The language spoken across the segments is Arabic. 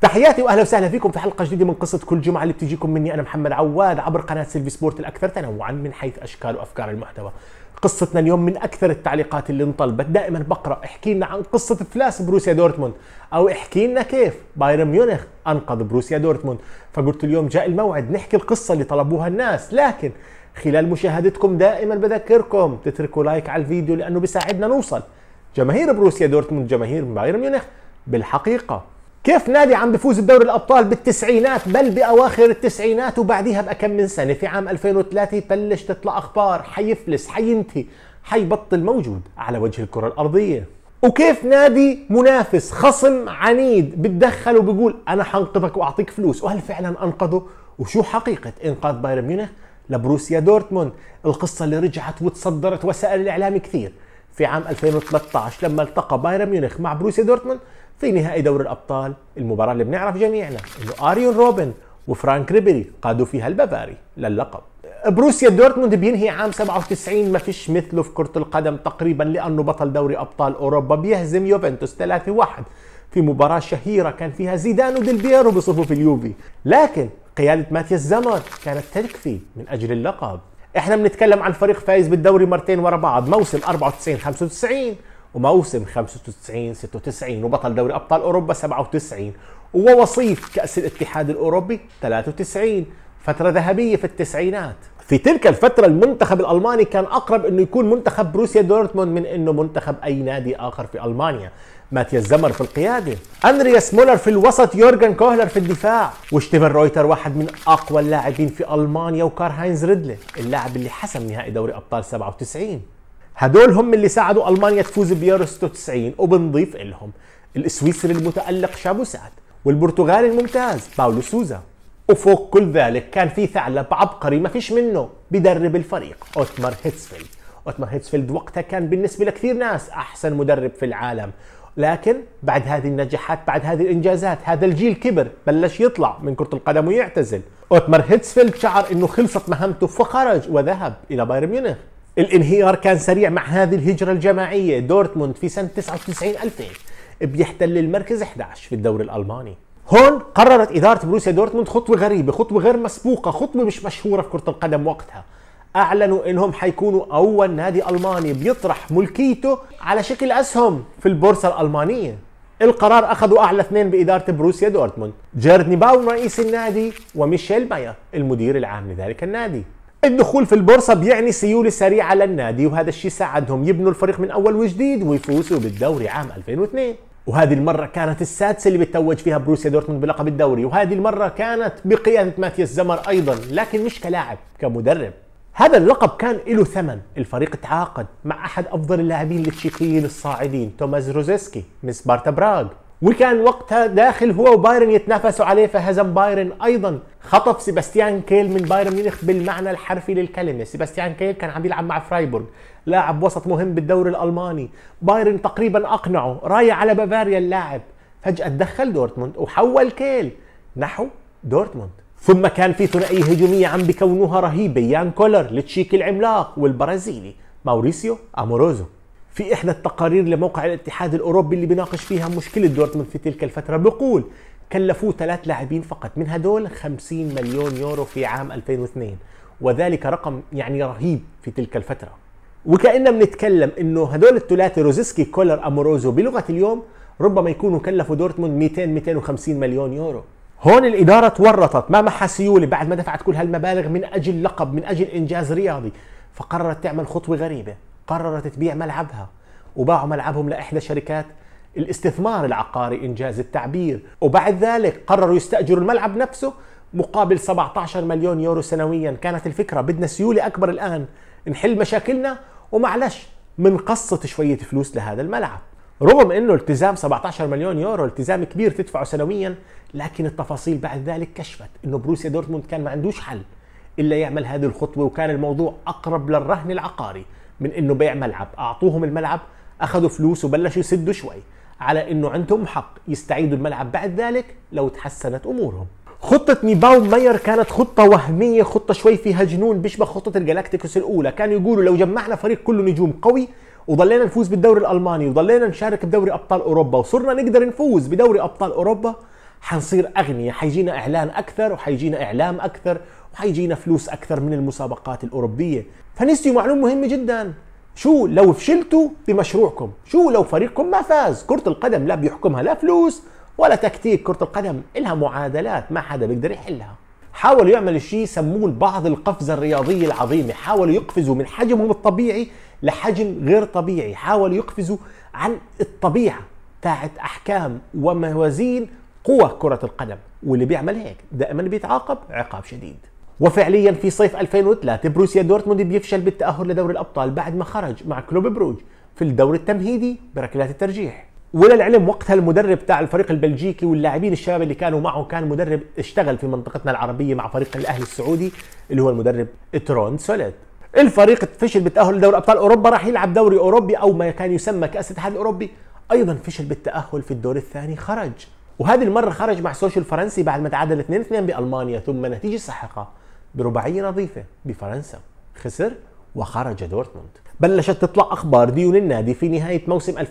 تحياتي واهلا وسهلا فيكم في حلقه جديده من قصه كل جمعه اللي بتجيكم مني انا محمد عواد عبر قناه سيلفي سبورت الاكثر تنوعا من حيث اشكال وافكار المحتوى. قصتنا اليوم من اكثر التعليقات اللي انطلبت دائما بقرا احكي لنا عن قصه فلاس بروسيا دورتموند او احكي لنا كيف بايرن ميونخ انقذ بروسيا دورتموند فقلت اليوم جاء الموعد نحكي القصه اللي طلبوها الناس لكن خلال مشاهدتكم دائما بذكركم تتركوا لايك على الفيديو لانه بيساعدنا نوصل جماهير بروسيا دورتموند جماهير بايرن ميونخ بالحقيقه كيف نادي عم بفوز بدوري الابطال بالتسعينات بل باواخر التسعينات وبعديها بكم من سنه في عام 2003 بلش تطلع اخبار حيفلس حينتهي حيبطل موجود على وجه الكره الارضيه وكيف نادي منافس خصم عنيد بتدخل وبقول انا حنقذك واعطيك فلوس وهل فعلا انقذه وشو حقيقه انقاذ بايرن ميونخ لبروسيا دورتموند القصه اللي رجعت وتصدرت وسائل الاعلام كثير في عام 2013 لما التقى بايرن ميونخ مع بروسيا دورتموند في نهائي دوري الابطال المباراه اللي بنعرف جميعنا انه اريون روبن وفرانك ريبيري قادوا فيها البافاري للقب بروسيا دورتموند بينهي عام 97 ما فيش مثله في كرة القدم تقريبا لأنه بطل دوري أبطال أوروبا بيهزم يوفنتوس 3-1 في مباراة شهيرة كان فيها زيدان وديل بيرو بصفوف اليوفي لكن قيادة ماتياس زمر كانت تكفي من أجل اللقب احنا بنتكلم عن فريق فايز بالدوري مرتين ورا بعض موسم 94 95 وموسم 95 96 وبطل دوري ابطال اوروبا 97 ووصيف كاس الاتحاد الاوروبي 93 فترة ذهبية في التسعينات في تلك الفترة المنتخب الألماني كان أقرب أنه يكون منتخب بروسيا دورتموند من أنه منتخب أي نادي آخر في ألمانيا ماتياس زمر في القيادة أندرياس مولر في الوسط يورجن كوهلر في الدفاع وشتيفن رويتر واحد من أقوى اللاعبين في ألمانيا وكار هاينز ريدلي اللاعب اللي حسم نهائي دوري أبطال 97 هدول هم اللي ساعدوا المانيا تفوز بيورو 96 وبنضيف لهم السويسري المتالق شابوسات والبرتغالي الممتاز باولو سوزا وفوق كل ذلك كان في ثعلب عبقري ما فيش منه بدرب الفريق اوتمار هيتسفيلد اوتمار هيتسفيلد وقتها كان بالنسبه لكثير ناس احسن مدرب في العالم لكن بعد هذه النجاحات بعد هذه الانجازات هذا الجيل كبر بلش يطلع من كرة القدم ويعتزل اوتمار هيتسفيلد شعر انه خلصت مهمته فخرج وذهب الى بايرن ميونخ الانهيار كان سريع مع هذه الهجرة الجماعية دورتموند في سنة 99 2000 بيحتل المركز 11 في الدوري الألماني هون قررت إدارة بروسيا دورتموند خطوة غريبة خطوة غير مسبوقة خطوة مش مشهورة في كرة القدم وقتها اعلنوا انهم حيكونوا اول نادي الماني بيطرح ملكيته على شكل اسهم في البورصه الالمانيه القرار اخذوا اعلى اثنين باداره بروسيا دورتموند جيرد نيباون رئيس النادي وميشيل مايا المدير العام لذلك النادي الدخول في البورصة بيعني سيولة سريعة للنادي وهذا الشيء ساعدهم يبنوا الفريق من أول وجديد ويفوزوا بالدوري عام 2002 وهذه المرة كانت السادسة اللي بتوج فيها بروسيا دورتموند بلقب الدوري وهذه المرة كانت بقيادة ماتياس زمر أيضا لكن مش كلاعب كمدرب هذا اللقب كان له ثمن الفريق تعاقد مع أحد أفضل اللاعبين التشيكيين الصاعدين توماس روزيسكي من سبارتا براغ وكان وقتها داخل هو وبايرن يتنافسوا عليه فهزم بايرن ايضا خطف سيباستيان كيل من بايرن ميونخ بالمعنى الحرفي للكلمه سيباستيان كيل كان عم يلعب مع فرايبورغ لاعب وسط مهم بالدوري الالماني بايرن تقريبا اقنعه رايح على بافاريا اللاعب فجاه تدخل دورتموند وحول كيل نحو دورتموند ثم كان في ثنائيه هجوميه عم بكونوها رهيبه يان كولر لتشيك العملاق والبرازيلي ماوريسيو اموروزو في إحدى التقارير لموقع الاتحاد الأوروبي اللي بيناقش فيها مشكلة دورتموند في تلك الفترة بيقول كلفوه ثلاث لاعبين فقط من هدول 50 مليون يورو في عام 2002 وذلك رقم يعني رهيب في تلك الفترة وكأننا بنتكلم انه هدول الثلاثة روزيسكي كولر اموروزو بلغة اليوم ربما يكونوا كلفوا دورتموند 200 250 مليون يورو هون الإدارة تورطت ما معها سيولة بعد ما دفعت كل هالمبالغ من أجل لقب من أجل إنجاز رياضي فقررت تعمل خطوة غريبة قررت تبيع ملعبها وباعوا ملعبهم لإحدى شركات الاستثمار العقاري إنجاز التعبير وبعد ذلك قرروا يستأجروا الملعب نفسه مقابل 17 مليون يورو سنويا كانت الفكرة بدنا سيولة أكبر الآن نحل مشاكلنا ومعلش من قصة شوية فلوس لهذا الملعب رغم انه التزام 17 مليون يورو التزام كبير تدفعه سنويا لكن التفاصيل بعد ذلك كشفت انه بروسيا دورتموند كان ما عندوش حل الا يعمل هذه الخطوه وكان الموضوع اقرب للرهن العقاري من انه بيع ملعب اعطوهم الملعب اخذوا فلوس وبلشوا يسدوا شوي على انه عندهم حق يستعيدوا الملعب بعد ذلك لو تحسنت امورهم خطة نيباو ماير كانت خطة وهمية خطة شوي فيها جنون بيشبه خطة الجلاكتيكوس الأولى كانوا يقولوا لو جمعنا فريق كله نجوم قوي وضلينا نفوز بالدوري الألماني وضلينا نشارك بدوري أبطال أوروبا وصرنا نقدر نفوز بدوري أبطال أوروبا حنصير أغنية حيجينا إعلان أكثر وحيجينا إعلام أكثر وحيجينا فلوس اكثر من المسابقات الاوروبيه فنسيوا معلومه مهمه جدا شو لو فشلتوا بمشروعكم شو لو فريقكم ما فاز كره القدم لا بيحكمها لا فلوس ولا تكتيك كره القدم إلها معادلات ما حدا بيقدر يحلها حاولوا يعملوا شيء سموه بعض القفزة الرياضية العظيمة حاولوا يقفزوا من حجمهم الطبيعي لحجم غير طبيعي حاولوا يقفزوا عن الطبيعة تاعت أحكام وموازين قوى كرة القدم واللي بيعمل هيك دائما بيتعاقب عقاب شديد وفعليا في صيف 2003 بروسيا دورتموند بيفشل بالتأهل لدوري الأبطال بعد ما خرج مع كلوب بروج في الدور التمهيدي بركلات الترجيح وللعلم وقتها المدرب تاع الفريق البلجيكي واللاعبين الشباب اللي كانوا معه كان مدرب اشتغل في منطقتنا العربية مع فريق الأهلي السعودي اللي هو المدرب ترون سوليت الفريق فشل بالتأهل لدوري أبطال أوروبا راح يلعب دوري أوروبي أو ما كان يسمى كأس الاتحاد الأوروبي أيضا فشل بالتأهل في الدور الثاني خرج وهذه المرة خرج مع سوشيال فرنسي بعد ما تعادل 2-2 بألمانيا ثم نتيجة ساحقة برباعية نظيفة بفرنسا خسر وخرج دورتموند بلشت تطلع أخبار ديون النادي في نهاية موسم 2003-2004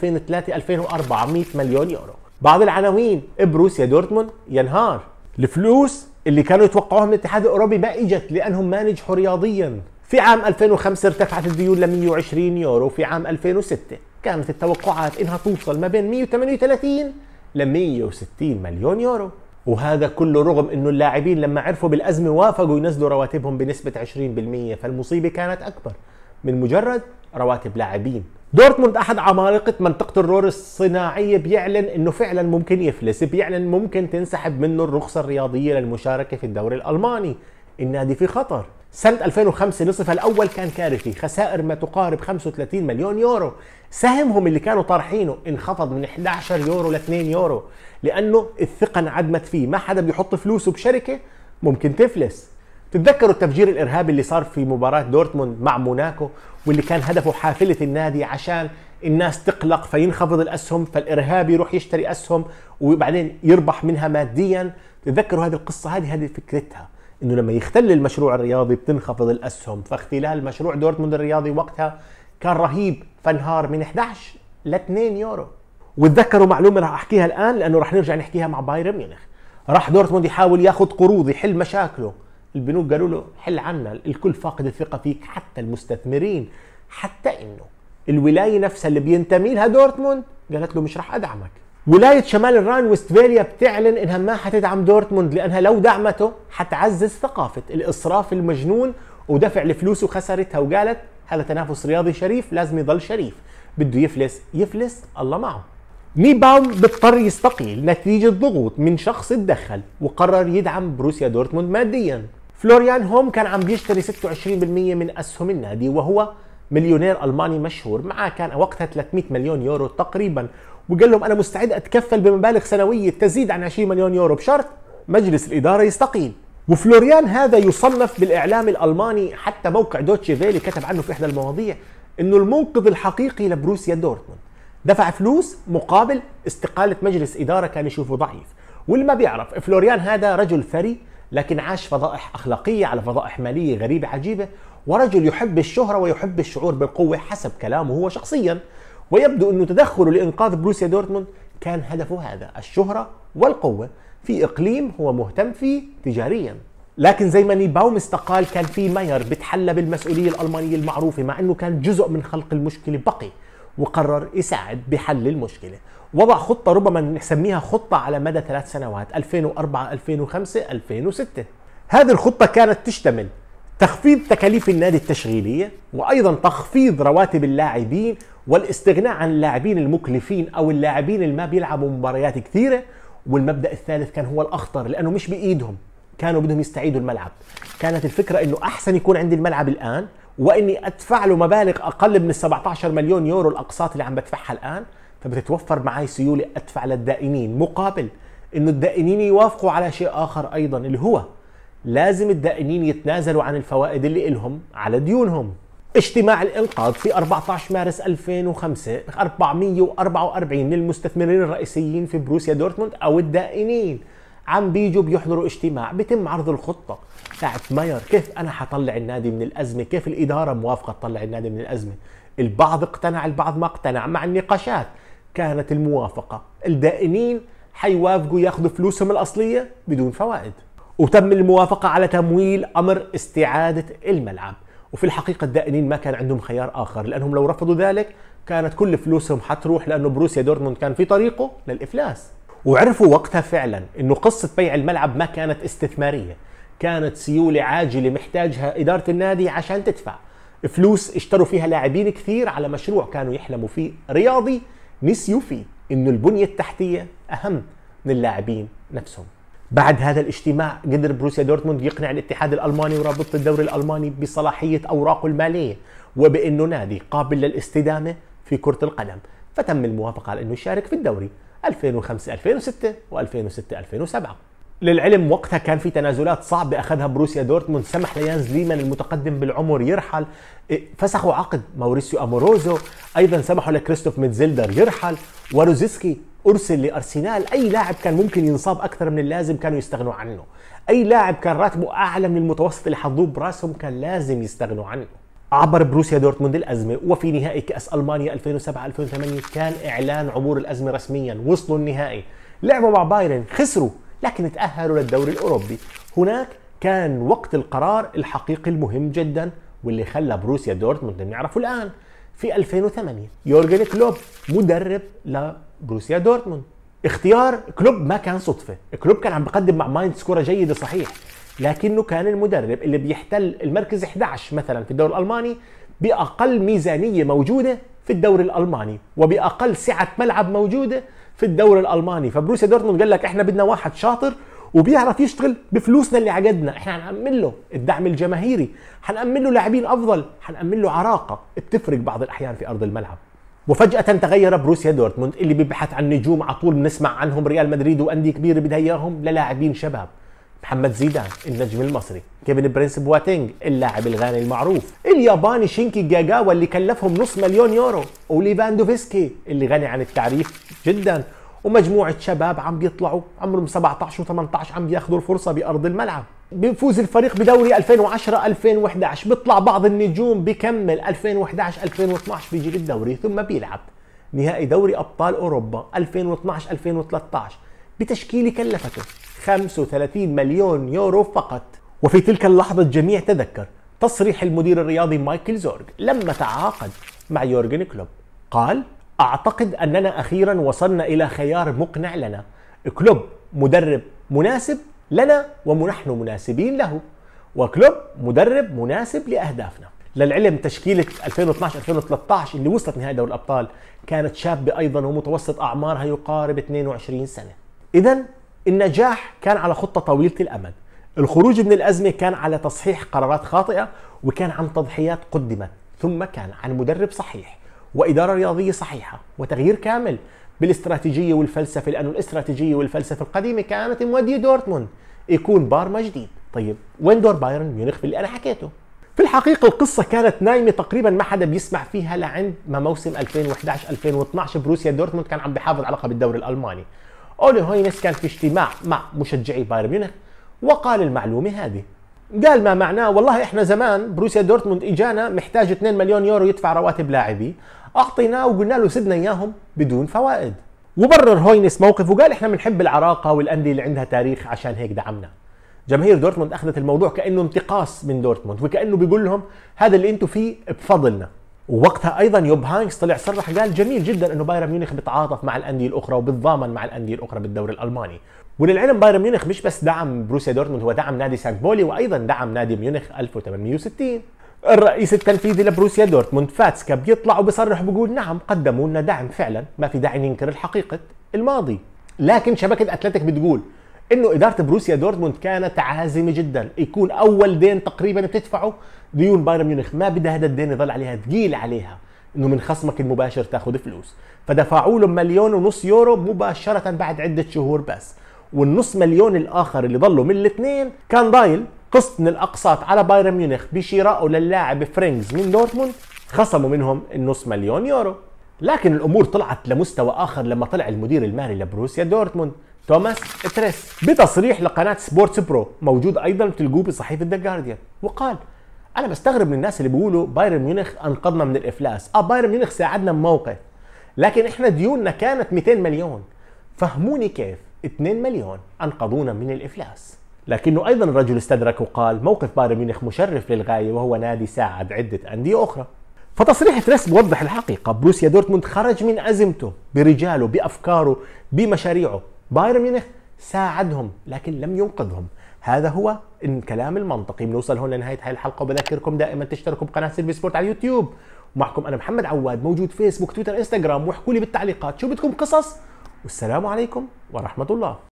100 مليون يورو بعض العناوين بروسيا دورتموند ينهار الفلوس اللي كانوا يتوقعوها من الاتحاد الأوروبي ما إجت لأنهم ما نجحوا رياضيا في عام 2005 ارتفعت الديون ل 120 يورو في عام 2006 كانت التوقعات انها توصل ما بين 138 ل 160 مليون يورو وهذا كله رغم انه اللاعبين لما عرفوا بالازمه وافقوا ينزلوا رواتبهم بنسبه 20% فالمصيبه كانت اكبر من مجرد رواتب لاعبين دورتموند احد عمالقه منطقه الرور الصناعيه بيعلن انه فعلا ممكن يفلس بيعلن ممكن تنسحب منه الرخصه الرياضيه للمشاركه في الدوري الالماني النادي في خطر سنة 2005 نصفها الأول كان كارثي خسائر ما تقارب 35 مليون يورو سهمهم اللي كانوا طارحينه انخفض من 11 يورو ل 2 يورو لأنه الثقة انعدمت فيه ما حدا بيحط فلوسه بشركة ممكن تفلس تتذكروا التفجير الارهابي اللي صار في مباراه دورتموند مع موناكو واللي كان هدفه حافله النادي عشان الناس تقلق فينخفض الاسهم فالارهابي يروح يشتري اسهم وبعدين يربح منها ماديا تتذكروا هذه القصه هذه هذه فكرتها انه لما يختل المشروع الرياضي بتنخفض الاسهم فاختلال مشروع دورتموند الرياضي وقتها كان رهيب فانهار من 11 ل 2 يورو وتذكروا معلومه راح احكيها الان لانه راح نرجع نحكيها مع بايرن ميونخ راح دورتموند يحاول ياخذ قروض يحل مشاكله البنوك قالوا له حل عنا الكل فاقد الثقه فيك حتى المستثمرين حتى انه الولايه نفسها اللي بينتمي لها دورتموند قالت له مش راح ادعمك ولايه شمال الراين وستفاليا بتعلن انها ما حتدعم دورتموند لانها لو دعمته حتعزز ثقافه الاسراف المجنون ودفع الفلوس وخسرتها وقالت هذا تنافس رياضي شريف لازم يضل شريف بده يفلس يفلس الله معه نيباوم بيضطر يستقيل نتيجة ضغوط من شخص تدخل وقرر يدعم بروسيا دورتموند ماديا فلوريان هوم كان عم بيشتري 26% من أسهم النادي وهو مليونير الماني مشهور معاه كان وقتها 300 مليون يورو تقريبا وقال لهم انا مستعد اتكفل بمبالغ سنويه تزيد عن 20 مليون يورو بشرط مجلس الاداره يستقيل وفلوريان هذا يصنف بالاعلام الالماني حتى موقع دوتشي فيلي كتب عنه في احدى المواضيع انه المنقذ الحقيقي لبروسيا دورتموند دفع فلوس مقابل استقاله مجلس اداره كان يشوفه ضعيف واللي ما بيعرف فلوريان هذا رجل ثري لكن عاش فضائح اخلاقيه على فضائح ماليه غريبه عجيبه ورجل يحب الشهرة ويحب الشعور بالقوة حسب كلامه هو شخصيا ويبدو أنه تدخله لإنقاذ بروسيا دورتموند كان هدفه هذا الشهرة والقوة في إقليم هو مهتم فيه تجاريا لكن زي ما نيباوم استقال كان في ماير بتحلى بالمسؤولية الألمانية المعروفة مع أنه كان جزء من خلق المشكلة بقي وقرر يساعد بحل المشكلة وضع خطة ربما نسميها خطة على مدى ثلاث سنوات 2004 2005 2006 هذه الخطة كانت تشتمل تخفيض تكاليف النادي التشغيليه وايضا تخفيض رواتب اللاعبين والاستغناء عن اللاعبين المكلفين او اللاعبين اللي ما بيلعبوا مباريات كثيره والمبدا الثالث كان هو الاخطر لانه مش بايدهم كانوا بدهم يستعيدوا الملعب كانت الفكره انه احسن يكون عندي الملعب الان واني ادفع له مبالغ اقل من 17 مليون يورو الاقساط اللي عم بدفعها الان فبتتوفر معي سيوله ادفع للدائنين مقابل انه الدائنين يوافقوا على شيء اخر ايضا اللي هو لازم الدائنين يتنازلوا عن الفوائد اللي إلهم على ديونهم اجتماع الإنقاذ في 14 مارس 2005 444 من المستثمرين الرئيسيين في بروسيا دورتموند أو الدائنين عم بيجوا بيحضروا اجتماع بيتم عرض الخطة تاعت ماير كيف أنا حطلع النادي من الأزمة كيف الإدارة موافقة تطلع النادي من الأزمة البعض اقتنع البعض ما اقتنع مع النقاشات كانت الموافقة الدائنين حيوافقوا ياخذوا فلوسهم الأصلية بدون فوائد وتم الموافقة على تمويل أمر استعادة الملعب وفي الحقيقة الدائنين ما كان عندهم خيار آخر لأنهم لو رفضوا ذلك كانت كل فلوسهم حتروح لأنه بروسيا دورتموند كان في طريقه للإفلاس وعرفوا وقتها فعلا أنه قصة بيع الملعب ما كانت استثمارية كانت سيولة عاجلة محتاجها إدارة النادي عشان تدفع فلوس اشتروا فيها لاعبين كثير على مشروع كانوا يحلموا فيه رياضي نسيوا فيه انه البنية التحتية أهم من اللاعبين نفسهم بعد هذا الاجتماع قدر بروسيا دورتموند يقنع الاتحاد الالماني ورابطه الدوري الالماني بصلاحيه اوراقه الماليه وبانه نادي قابل للاستدامه في كره القدم فتم الموافقه على انه يشارك في الدوري 2005 2006 و2006 2007 للعلم وقتها كان في تنازلات صعبة أخذها بروسيا دورتموند سمح ليانز ليمان المتقدم بالعمر يرحل فسخوا عقد ماوريسيو أموروزو أيضا سمحوا لكريستوف ميتزيلدر يرحل وروزيسكي ارسل لارسنال اي لاعب كان ممكن ينصاب اكثر من اللازم كانوا يستغنوا عنه اي لاعب كان راتبه اعلى من المتوسط اللي حظوه براسهم كان لازم يستغنوا عنه عبر بروسيا دورتموند الازمه وفي نهائي كاس المانيا 2007 2008 كان اعلان عبور الازمه رسميا وصلوا النهائي لعبوا مع بايرن خسروا لكن تاهلوا للدوري الاوروبي هناك كان وقت القرار الحقيقي المهم جدا واللي خلى بروسيا دورتموند نعرفه الان في 2008 يورجن كلوب مدرب بروسيا دورتموند اختيار كلوب ما كان صدفه كلوب كان عم بقدم مع ماينز كره جيده صحيح لكنه كان المدرب اللي بيحتل المركز 11 مثلا في الدوري الالماني باقل ميزانيه موجوده في الدوري الالماني وباقل سعه ملعب موجوده في الدوري الالماني فبروسيا دورتموند قال لك احنا بدنا واحد شاطر وبيعرف يشتغل بفلوسنا اللي عقدنا احنا هنأمن له الدعم الجماهيري هنأمن له لاعبين افضل هنأمن له عراقه بتفرق بعض الاحيان في ارض الملعب وفجأة تغير بروسيا دورتموند اللي بيبحث عن نجوم على طول بنسمع عنهم ريال مدريد وأندية كبيرة بدها إياهم للاعبين شباب محمد زيدان النجم المصري كيفن برينس بواتينج اللاعب الغاني المعروف الياباني شينكي جاجاوا اللي كلفهم نص مليون يورو وليفاندوفسكي اللي غني عن التعريف جدا ومجموعه شباب عم بيطلعوا عمرهم 17 و18 عم بياخذوا الفرصه بارض الملعب بيفوز الفريق بدوري 2010 2011 بيطلع بعض النجوم بكمل 2011 2012 بيجي للدوري ثم بيلعب نهائي دوري ابطال اوروبا 2012 2013 بتشكيله كلفته 35 مليون يورو فقط وفي تلك اللحظه الجميع تذكر تصريح المدير الرياضي مايكل زورج لما تعاقد مع يورجن كلوب قال اعتقد اننا اخيرا وصلنا الى خيار مقنع لنا كلوب مدرب مناسب لنا ونحن مناسبين له وكلوب مدرب مناسب لاهدافنا للعلم تشكيلة 2012 2013 اللي وصلت نهائي دوري الابطال كانت شابة ايضا ومتوسط اعمارها يقارب 22 سنة. اذا النجاح كان على خطة طويلة الامد. الخروج من الازمة كان على تصحيح قرارات خاطئة وكان عن تضحيات قدمت ثم كان عن مدرب صحيح. واداره رياضيه صحيحه وتغيير كامل بالاستراتيجيه والفلسفه لانه الاستراتيجيه والفلسفه القديمه كانت موديه دورتموند يكون بارما جديد طيب وين دور بايرن ميونخ في اللي انا حكيته في الحقيقه القصه كانت نايمه تقريبا ما حدا بيسمع فيها لعند ما موسم 2011 2012 بروسيا دورتموند كان عم بيحافظ على لقب الدوري الالماني اولي هوينس كان في اجتماع مع مشجعي بايرن ميونخ وقال المعلومه هذه قال ما معناه والله احنا زمان بروسيا دورتموند اجانا محتاج 2 مليون يورو يدفع رواتب لاعبي اعطيناه وقلنا له سيبنا اياهم بدون فوائد وبرر هوينس موقفه وقال احنا بنحب العراقه والانديه اللي عندها تاريخ عشان هيك دعمنا جماهير دورتموند اخذت الموضوع كانه انتقاص من دورتموند وكانه بيقول لهم هذا اللي انتم فيه بفضلنا ووقتها ايضا يوب هانكس طلع صرح قال جميل جدا انه بايرن ميونخ بتعاطف مع الانديه الاخرى وبتضامن مع الانديه الاخرى بالدوري الالماني وللعلم بايرن ميونخ مش بس دعم بروسيا دورتموند هو دعم نادي سانت بولي وايضا دعم نادي ميونخ 1860 الرئيس التنفيذي لبروسيا دورتموند فاتسكا بيطلع وبيصرح بيقول نعم قدموا لنا دعم فعلا ما في داعي ننكر الحقيقة الماضي لكن شبكة أتلتيك بتقول انه اداره بروسيا دورتموند كانت عازمه جدا يكون اول دين تقريبا بتدفعه ديون بايرن ميونخ ما بدها هذا الدين يضل عليها ثقيل عليها انه من خصمك المباشر تاخذ فلوس فدفعوا له مليون ونص يورو مباشره بعد عده شهور بس والنص مليون الاخر اللي ضلوا من الاثنين كان ضايل قسط من الاقساط على بايرن ميونخ بشرائه للاعب فرينجز من دورتموند خصموا منهم النص مليون يورو لكن الامور طلعت لمستوى اخر لما طلع المدير المالي لبروسيا دورتموند توماس تريس بتصريح لقناه سبورتس برو موجود ايضا بتلقوه بصحيفه ذا جارديان وقال انا بستغرب من الناس اللي بيقولوا بايرن ميونخ انقذنا من الافلاس اه بايرن ميونخ ساعدنا بموقف لكن احنا ديوننا كانت 200 مليون فهموني كيف 2 مليون انقذونا من الافلاس لكنه أيضا الرجل استدرك وقال موقف بايرن ميونخ مشرف للغاية وهو نادي ساعد عدة أندية أخرى فتصريح تريس بوضح الحقيقة بروسيا دورتموند خرج من أزمته برجاله بأفكاره بمشاريعه بايرن ميونخ ساعدهم لكن لم ينقذهم هذا هو الكلام المنطقي بنوصل هون لنهاية هاي الحلقة وبذكركم دائما تشتركوا بقناة سيرفي سبورت على اليوتيوب ومعكم أنا محمد عواد موجود فيسبوك تويتر انستغرام واحكوا لي بالتعليقات شو بدكم قصص والسلام عليكم ورحمة الله